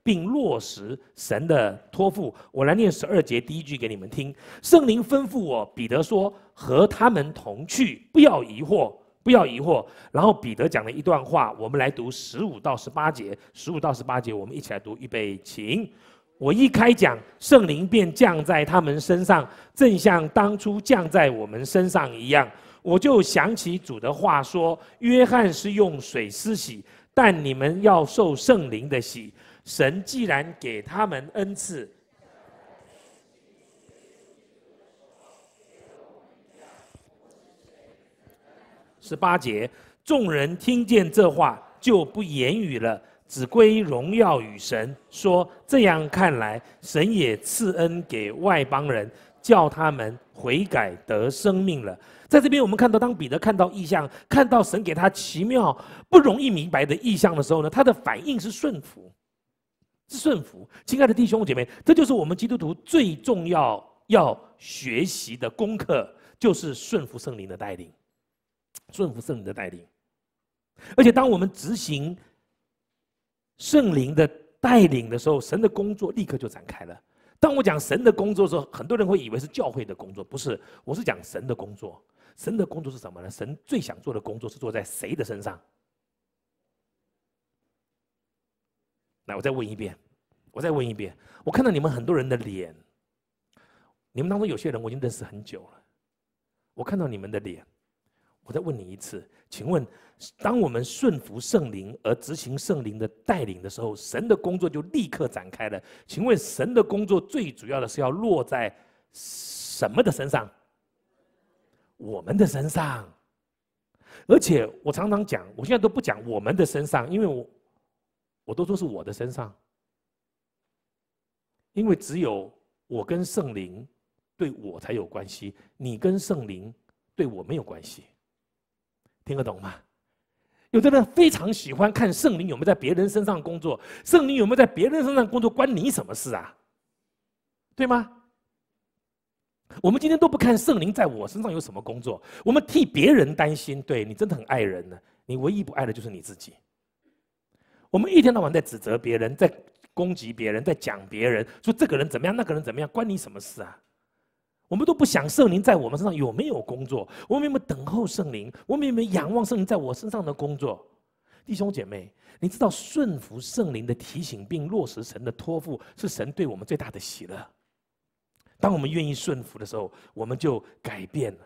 并落实神的托付。我来念十二节第一句给你们听：圣灵吩咐我，彼得说，和他们同去，不要疑惑，不要疑惑。然后彼得讲了一段话，我们来读十五到十八节。十五到十八节，我们一起来读，预备，请。我一开讲，圣灵便降在他们身上，正像当初降在我们身上一样。我就想起主的话说：“约翰是用水施洗，但你们要受圣灵的洗。”神既然给他们恩赐，十八节，众人听见这话，就不言语了。只归荣耀与神。说这样看来，神也赐恩给外邦人，叫他们悔改得生命了。在这边，我们看到，当彼得看到异象，看到神给他奇妙不容易明白的异象的时候呢，他的反应是顺服，是顺服。亲爱的弟兄姐妹，这就是我们基督徒最重要要学习的功课，就是顺服圣灵的带领，顺服圣灵的带领。而且，当我们执行。圣灵的带领的时候，神的工作立刻就展开了。当我讲神的工作的时候，很多人会以为是教会的工作，不是，我是讲神的工作。神的工作是什么呢？神最想做的工作是做在谁的身上？来，我再问一遍，我再问一遍。我看到你们很多人的脸，你们当中有些人我已经认识很久了。我看到你们的脸，我再问你一次。请问，当我们顺服圣灵而执行圣灵的带领的时候，神的工作就立刻展开了。请问，神的工作最主要的是要落在什么的身上？我们的身上。而且，我常常讲，我现在都不讲我们的身上，因为我我都说是我的身上。因为只有我跟圣灵对我才有关系，你跟圣灵对我没有关系。听得懂吗？有的人非常喜欢看圣灵有没有在别人身上工作，圣灵有没有在别人身上工作，关你什么事啊？对吗？我们今天都不看圣灵在我身上有什么工作，我们替别人担心。对你真的很爱人呢，你唯一不爱的就是你自己。我们一天到晚在指责别人，在攻击别人，在讲别人，说这个人怎么样，那个人怎么样，关你什么事啊？我们都不想圣灵在我们身上有没有工作？我们有没有等候圣灵？我们有没有仰望圣灵在我身上的工作？弟兄姐妹，你知道顺服圣灵的提醒并落实神的托付，是神对我们最大的喜乐。当我们愿意顺服的时候，我们就改变了。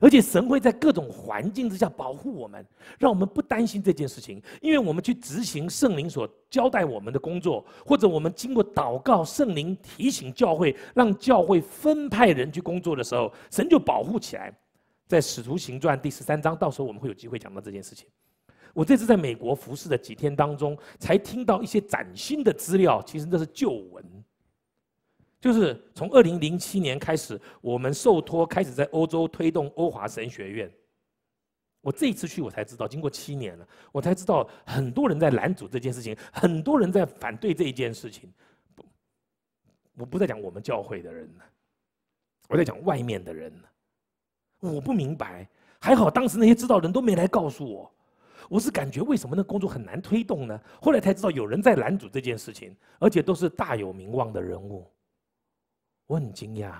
而且神会在各种环境之下保护我们，让我们不担心这件事情，因为我们去执行圣灵所交代我们的工作，或者我们经过祷告，圣灵提醒教会，让教会分派人去工作的时候，神就保护起来。在使徒行传第十三章，到时候我们会有机会讲到这件事情。我这次在美国服侍的几天当中，才听到一些崭新的资料，其实那是旧闻。就是从二零零七年开始，我们受托开始在欧洲推动欧华神学院。我这一次去，我才知道，经过七年了，我才知道很多人在拦阻这件事情，很多人在反对这一件事情。我不在讲我们教会的人了，我在讲外面的人我不明白，还好当时那些知道人都没来告诉我。我是感觉为什么那工作很难推动呢？后来才知道有人在拦阻这件事情，而且都是大有名望的人物。我很惊讶，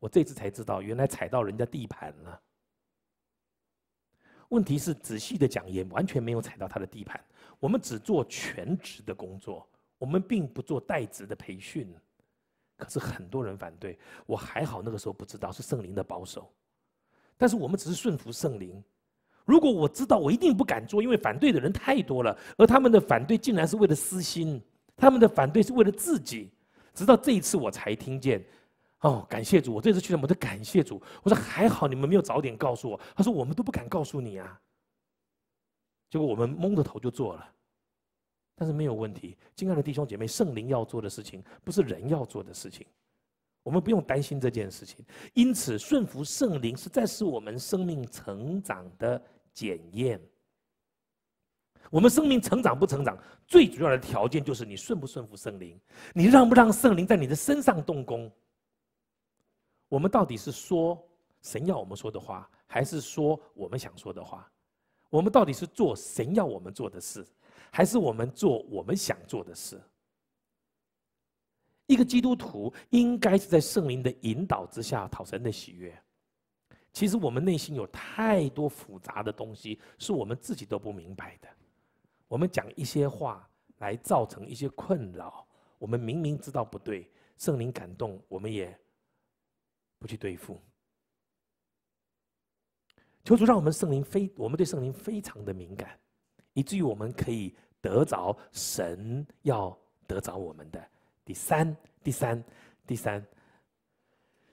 我这次才知道，原来踩到人家地盘了。问题是，仔细的讲，也完全没有踩到他的地盘。我们只做全职的工作，我们并不做代职的培训。可是很多人反对我，还好那个时候不知道是圣灵的保守。但是我们只是顺服圣灵。如果我知道，我一定不敢做，因为反对的人太多了，而他们的反对竟然是为了私心，他们的反对是为了自己。直到这一次，我才听见。哦，感谢主！我这次去了，我得感谢主。我说还好你们没有早点告诉我。他说我们都不敢告诉你啊。结果我们蒙着头就做了，但是没有问题。亲爱的弟兄姐妹，圣灵要做的事情不是人要做的事情，我们不用担心这件事情。因此，顺服圣灵实在是我们生命成长的检验。我们生命成长不成长，最主要的条件就是你顺不顺服圣灵，你让不让圣灵在你的身上动工。我们到底是说神要我们说的话，还是说我们想说的话？我们到底是做神要我们做的事，还是我们做我们想做的事？一个基督徒应该是在圣灵的引导之下讨神的喜悦。其实我们内心有太多复杂的东西，是我们自己都不明白的。我们讲一些话来造成一些困扰，我们明明知道不对，圣灵感动，我们也。不去对付，求主让我们圣灵非，我们对圣灵非常的敏感，以至于我们可以得着神要得着我们的第三、第三、第三，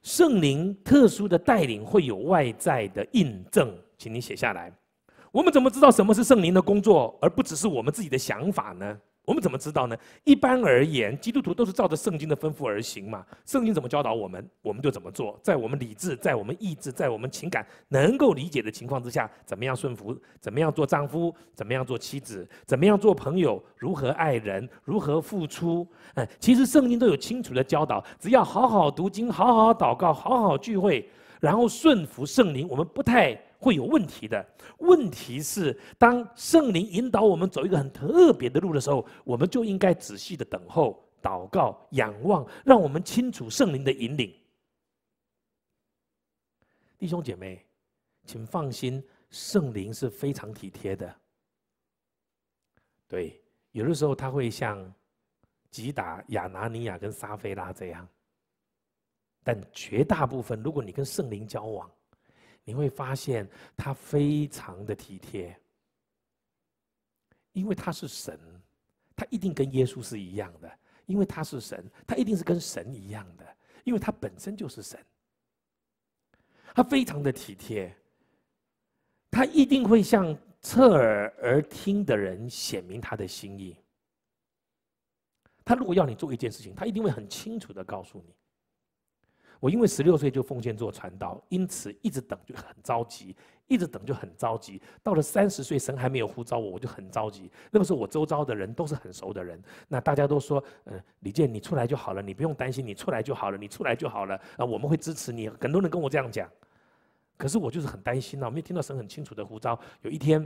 圣灵特殊的带领会有外在的印证，请你写下来。我们怎么知道什么是圣灵的工作，而不只是我们自己的想法呢？我们怎么知道呢？一般而言，基督徒都是照着圣经的吩咐而行嘛。圣经怎么教导我们，我们就怎么做。在我们理智、在我们意志、在我们情感能够理解的情况之下，怎么样顺服？怎么样做丈夫？怎么样做妻子？怎么样做朋友？如何爱人？如何付出？嗯，其实圣经都有清楚的教导。只要好好读经，好好祷告，好好聚会，然后顺服圣灵，我们不太。会有问题的。问题是，当圣灵引导我们走一个很特别的路的时候，我们就应该仔细的等候、祷告、仰望，让我们清楚圣灵的引领。弟兄姐妹，请放心，圣灵是非常体贴的。对，有的时候他会像吉达、亚拿尼亚跟撒菲拉这样，但绝大部分，如果你跟圣灵交往，你会发现他非常的体贴，因为他是神，他一定跟耶稣是一样的，因为他是神，他一定是跟神一样的，因为他本身就是神。他非常的体贴，他一定会向侧耳而听的人显明他的心意。他如果要你做一件事情，他一定会很清楚的告诉你。我因为十六岁就奉献做传道，因此一直等就很着急，一直等就很着急。到了三十岁，神还没有呼召我，我就很着急。那个时候，我周遭的人都是很熟的人，那大家都说：“嗯，李健，你出来就好了，你不用担心，你出来就好了，你出来就好了。”啊，我们会支持你。很多人跟我这样讲，可是我就是很担心啊，没有听到神很清楚的呼召。有一天，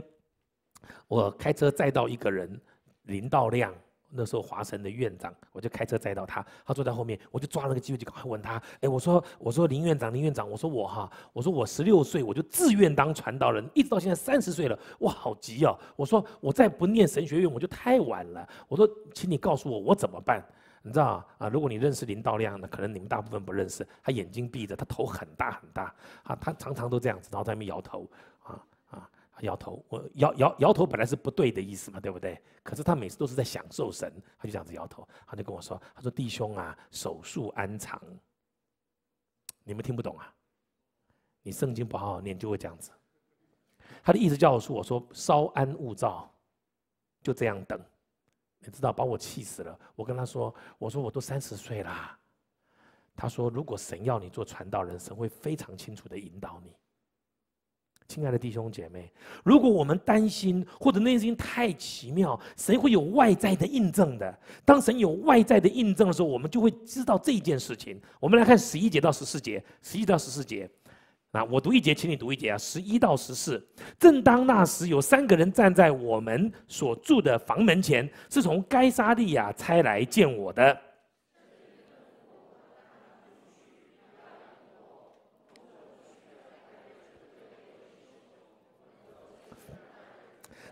我开车载到一个人，林道亮。那时候华神的院长，我就开车载到他，他坐在后面，我就抓了个机会就赶快问他，哎，我说我说林院长林院长，我说我哈，我说我十六岁我就自愿当传道人，一直到现在三十岁了，哇，好急哦，我说我再不念神学院我就太晚了，我说请你告诉我我怎么办？你知道啊？如果你认识林道亮呢？可能你们大部分不认识。他眼睛闭着，他头很大很大，啊，他常常都这样子，然后在那边摇头。摇头，我摇摇摇头，本来是不对的意思嘛，对不对？可是他每次都是在享受神，他就这样子摇头，他就跟我说：“他说弟兄啊，手术安长，你们听不懂啊？你圣经不好好念就会这样子。”他的意思叫我说：“我说稍安勿躁，就这样等。”你知道把我气死了。我跟他说：“我说我都三十岁啦。”他说：“如果神要你做传道人，神会非常清楚的引导你。”亲爱的弟兄姐妹，如果我们担心或者那些事情太奇妙，谁会有外在的印证的？当神有外在的印证的时候，我们就会知道这件事情。我们来看十一节到十四节，十一到十四节，啊，我读一节，请你读一节啊，十一到十四。正当那时，有三个人站在我们所住的房门前，是从该沙利亚差来见我的。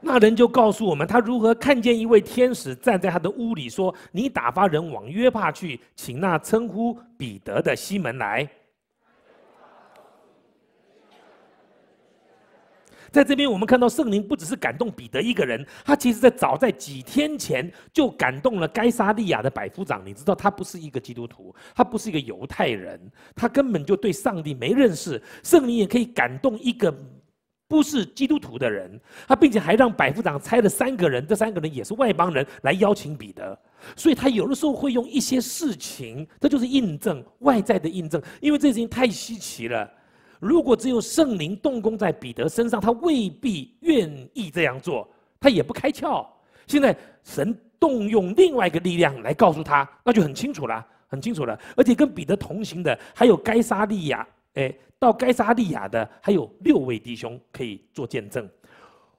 那人就告诉我们，他如何看见一位天使站在他的屋里，说：“你打发人往约帕去，请那称呼彼得的西门来。”在这边，我们看到圣灵不只是感动彼得一个人，他其实在早在几天前就感动了该撒利亚的百夫长。你知道，他不是一个基督徒，他不是一个犹太人，他根本就对上帝没认识。圣灵也可以感动一个。不是基督徒的人，他并且还让百夫长猜了三个人，这三个人也是外邦人来邀请彼得，所以他有的时候会用一些事情，这就是印证，外在的印证，因为这事情太稀奇了。如果只有圣灵动工在彼得身上，他未必愿意这样做，他也不开窍。现在神动用另外一个力量来告诉他，那就很清楚了，很清楚了。而且跟彼得同行的还有该沙利亚，哎。到该撒利亚的还有六位弟兄可以做见证，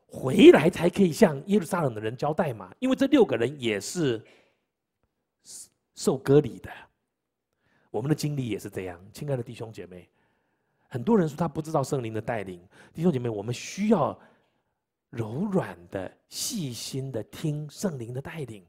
回来才可以向耶路撒冷的人交代嘛？因为这六个人也是受割礼的，我们的经历也是这样。亲爱的弟兄姐妹，很多人说他不知道圣灵的带领，弟兄姐妹，我们需要柔软的、细心的听圣灵的带领。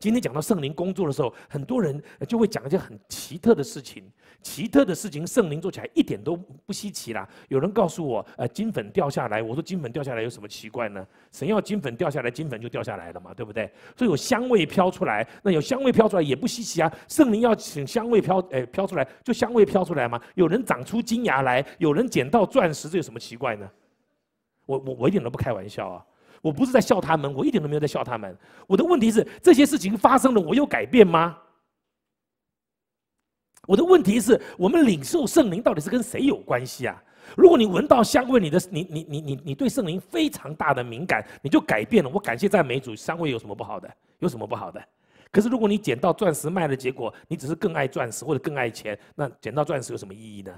今天讲到圣灵工作的时候，很多人就会讲一些很奇特的事情。奇特的事情，圣灵做起来一点都不稀奇啦。有人告诉我，呃，金粉掉下来，我说金粉掉下来有什么奇怪呢？神要金粉掉下来，金粉就掉下来了嘛，对不对？所以有香味飘出来，那有香味飘出来也不稀奇啊。圣灵要请香味飘，哎，飘出来就香味飘出来嘛。有人长出金牙来，有人捡到钻石，这有什么奇怪呢？我我我一点都不开玩笑啊。我不是在笑他们，我一点都没有在笑他们。我的问题是，这些事情发生了，我有改变吗？我的问题是，我们领受圣灵到底是跟谁有关系啊？如果你闻到香味，你的你你你你你对圣灵非常大的敏感，你就改变了。我感谢赞美主，香味有什么不好的？有什么不好的？可是如果你捡到钻石卖的结果，你只是更爱钻石或者更爱钱，那捡到钻石有什么意义呢？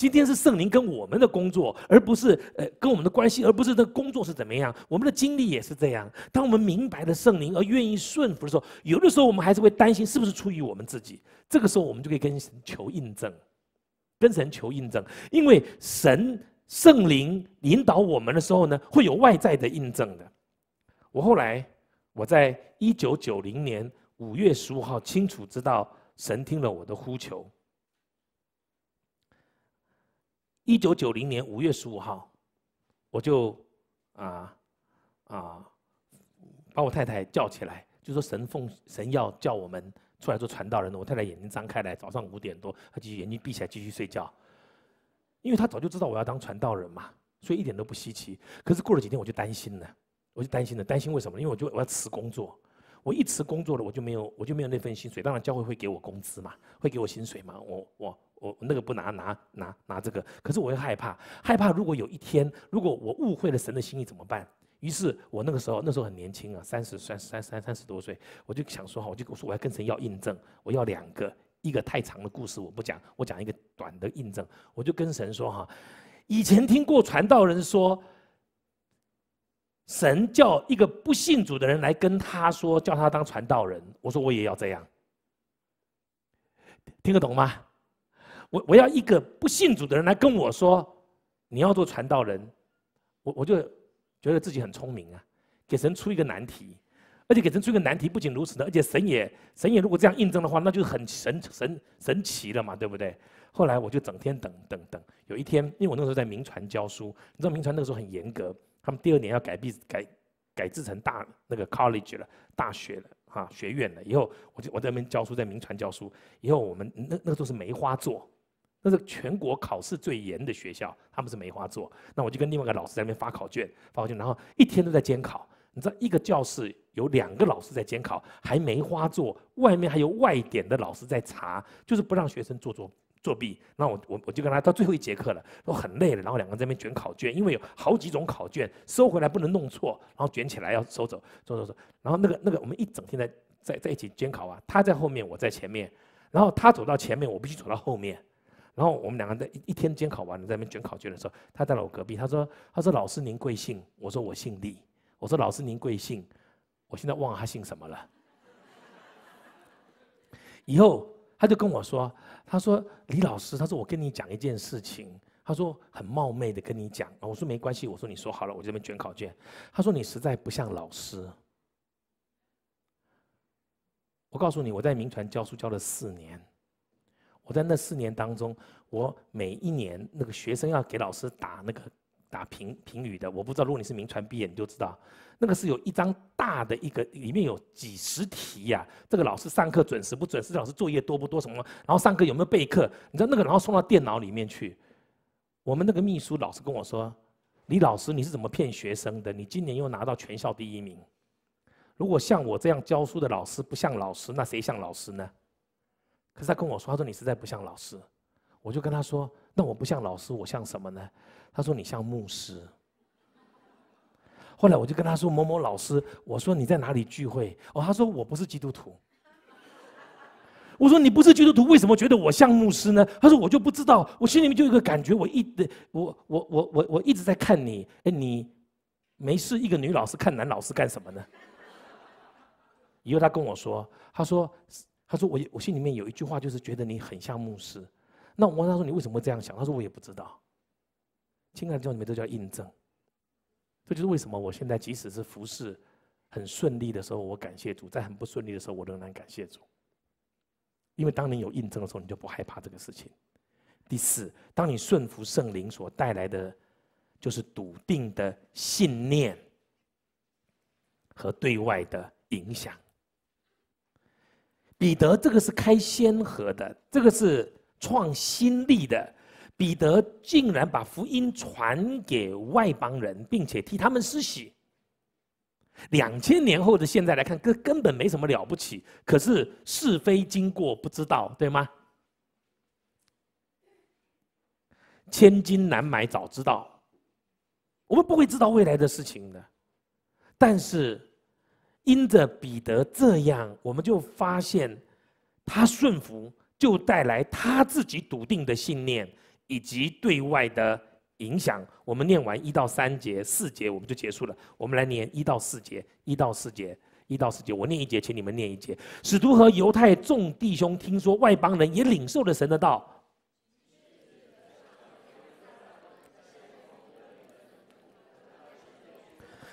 今天是圣灵跟我们的工作，而不是呃跟我们的关系，而不是的工作是怎么样？我们的经历也是这样。当我们明白了圣灵而愿意顺服的时候，有的时候我们还是会担心是不是出于我们自己。这个时候，我们就可以跟神求印证，跟神求印证，因为神圣灵引导我们的时候呢，会有外在的印证的。我后来我在一九九零年五月十五号清楚知道神听了我的呼求。一九九零年五月十五号，我就啊啊把我太太叫起来，就说神奉神要叫我们出来做传道人的。我太太眼睛张开来，早上五点多，她继续眼睛闭起来继续睡觉，因为她早就知道我要当传道人嘛，所以一点都不稀奇。可是过了几天，我就担心了，我就担心了，担心为什么？因为我就我要辞工作，我一辞工作了，我就没有我就没有那份薪水。当然教会会给我工资嘛，会给我薪水嘛，我我。我那个不拿，拿拿拿这个，可是我又害怕，害怕如果有一天，如果我误会了神的心意怎么办？于是我那个时候，那时候很年轻啊，三十三三三三十多岁，我就想说哈，我就我说我要跟神要印证，我要两个，一个太长的故事我不讲，我讲一个短的印证，我就跟神说哈，以前听过传道人说，神叫一个不信主的人来跟他说，叫他当传道人，我说我也要这样，听得懂吗？我我要一个不信主的人来跟我说，你要做传道人，我我就觉得自己很聪明啊，给神出一个难题，而且给神出一个难题不仅如此呢，而且神也神也如果这样印证的话，那就很神神神奇了嘛，对不对？后来我就整天等等等，有一天，因为我那时候在民传教书，你知道民传那个时候很严格，他们第二年要改毕改改制成大那个 college 了，大学了啊，学院了以后，我就我在那边教书，在民传教书以后，我们那那个时候是梅花座。那是全国考试最严的学校，他们是梅花座。那我就跟另外一个老师在那边发考卷，发考卷，然后一天都在监考。你知道，一个教室有两个老师在监考，还梅花座，外面还有外点的老师在查，就是不让学生做作作弊。那我我我就跟他到最后一节课了，都很累了。然后两个人在那边卷考卷，因为有好几种考卷，收回来不能弄错，然后卷起来要收走，收收收。然后那个那个我们一整天在在在一起监考啊，他在后面，我在前面。然后他走到前面，我必须走到后面。然后我们两个在一天监考完了，在那边卷考卷的时候，他在我隔壁，他说：“他说老师您贵姓？”我说：“我姓李。”我说：“老师您贵姓？”我现在忘了他姓什么了。以后他就跟我说：“他说李老师，他说我跟你讲一件事情，他说很冒昧的跟你讲。”我说：“没关系。”我说：“你说好了，我这边卷考卷。”他说：“你实在不像老师。”我告诉你，我在民传教书教了四年。我在那四年当中，我每一年那个学生要给老师打那个打评评语的，我不知道，如果你是名传毕业，你就知道，那个是有一张大的一个，里面有几十题呀。这个老师上课准时不准时，老师作业多不多，什么，然后上课有没有备课，你知道那个，然后送到电脑里面去。我们那个秘书老师跟我说：“李老师，你是怎么骗学生的？你今年又拿到全校第一名。如果像我这样教书的老师不像老师，那谁像老师呢？”可是他跟我说：“他说你实在不像老师。”我就跟他说：“那我不像老师，我像什么呢？”他说：“你像牧师。”后来我就跟他说：“某某老师，我说你在哪里聚会？”哦，他说：“我不是基督徒。”我说：“你不是基督徒，为什么觉得我像牧师呢？”他说：“我就不知道，我心里面就有一个感觉，我一我我我我我一直在看你。哎，你没事，一个女老师看男老师干什么呢？” 以后他跟我说：“他说。”他说：“我我心里面有一句话，就是觉得你很像牧师。”那我问他说：“你为什么这样想？”他说：“我也不知道。”情感教里面都叫印证。这就是为什么我现在即使是服侍很顺利的时候，我感谢主；在很不顺利的时候，我仍然感谢主。因为当你有印证的时候，你就不害怕这个事情。第四，当你顺服圣灵所带来的，就是笃定的信念和对外的影响。彼得，这个是开先河的，这个是创新力的。彼得竟然把福音传给外邦人，并且替他们施洗。两千年后的现在来看，根根本没什么了不起。可是是非经过不知道，对吗？千金难买早知道。我们不会知道未来的事情的，但是。因着彼得这样，我们就发现，他顺服就带来他自己笃定的信念，以及对外的影响。我们念完一到三节、四节，我们就结束了。我们来念一到四节，一到四节，一到四节。我念一节，请你们念一节。使徒和犹太众弟兄听说外邦人也领受了神的道。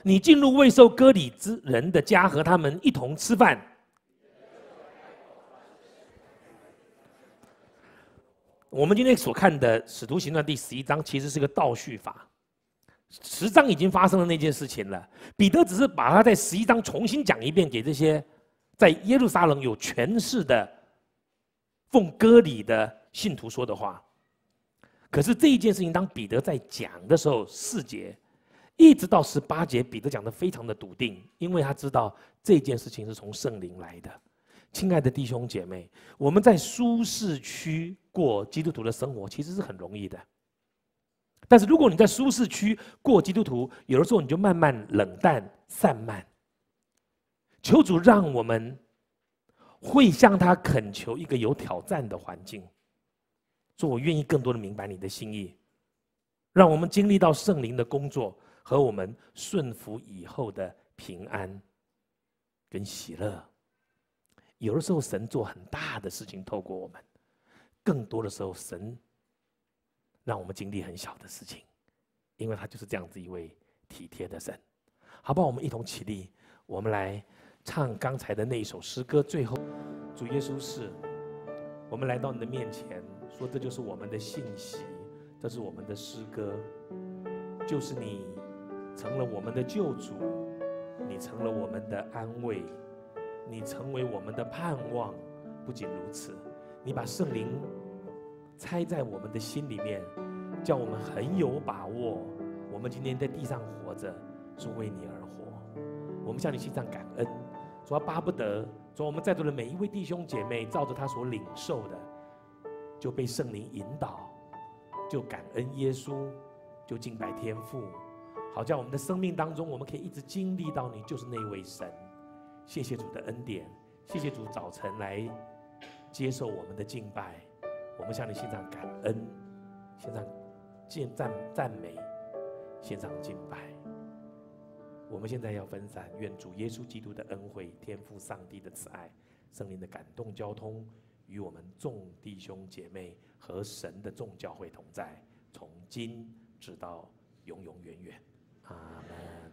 你进入未受割礼之人的家，和他们一同吃饭。我们今天所看的《使徒行传》第十一章，其实是个倒叙法。十章已经发生了那件事情了，彼得只是把他在十一章重新讲一遍，给这些在耶路撒冷有权势的奉割礼的信徒说的话。可是这一件事情，当彼得在讲的时候，四节。一直到十八节，彼得讲的非常的笃定，因为他知道这件事情是从圣灵来的。亲爱的弟兄姐妹，我们在舒适区过基督徒的生活其实是很容易的。但是如果你在舒适区过基督徒，有的时候你就慢慢冷淡散漫。求主让我们会向他恳求一个有挑战的环境，说：“我愿意更多的明白你的心意，让我们经历到圣灵的工作。”和我们顺服以后的平安跟喜乐，有的时候神做很大的事情透过我们，更多的时候神让我们经历很小的事情，因为他就是这样子一位体贴的神，好不好？我们一同起立，我们来唱刚才的那一首诗歌。最后，主耶稣是，我们来到你的面前，说这就是我们的信息，这是我们的诗歌，就是你。成了我们的救主，你成了我们的安慰，你成为我们的盼望。不仅如此，你把圣灵拆在我们的心里面，叫我们很有把握。我们今天在地上活着，是为你而活。我们向你心上感恩，说巴不得说我们在座的每一位弟兄姐妹，照着他所领受的，就被圣灵引导，就感恩耶稣，就敬拜天父。好，在我们的生命当中，我们可以一直经历到你，就是那位神。谢谢主的恩典，谢谢主早晨来接受我们的敬拜。我们向你献上感恩，献上敬赞赞美，献上敬拜。我们现在要分散，愿主耶稣基督的恩惠、天赋上帝的慈爱、圣灵的感动交通与我们众弟兄姐妹和神的众教会同在，从今直到永永远远。Amen.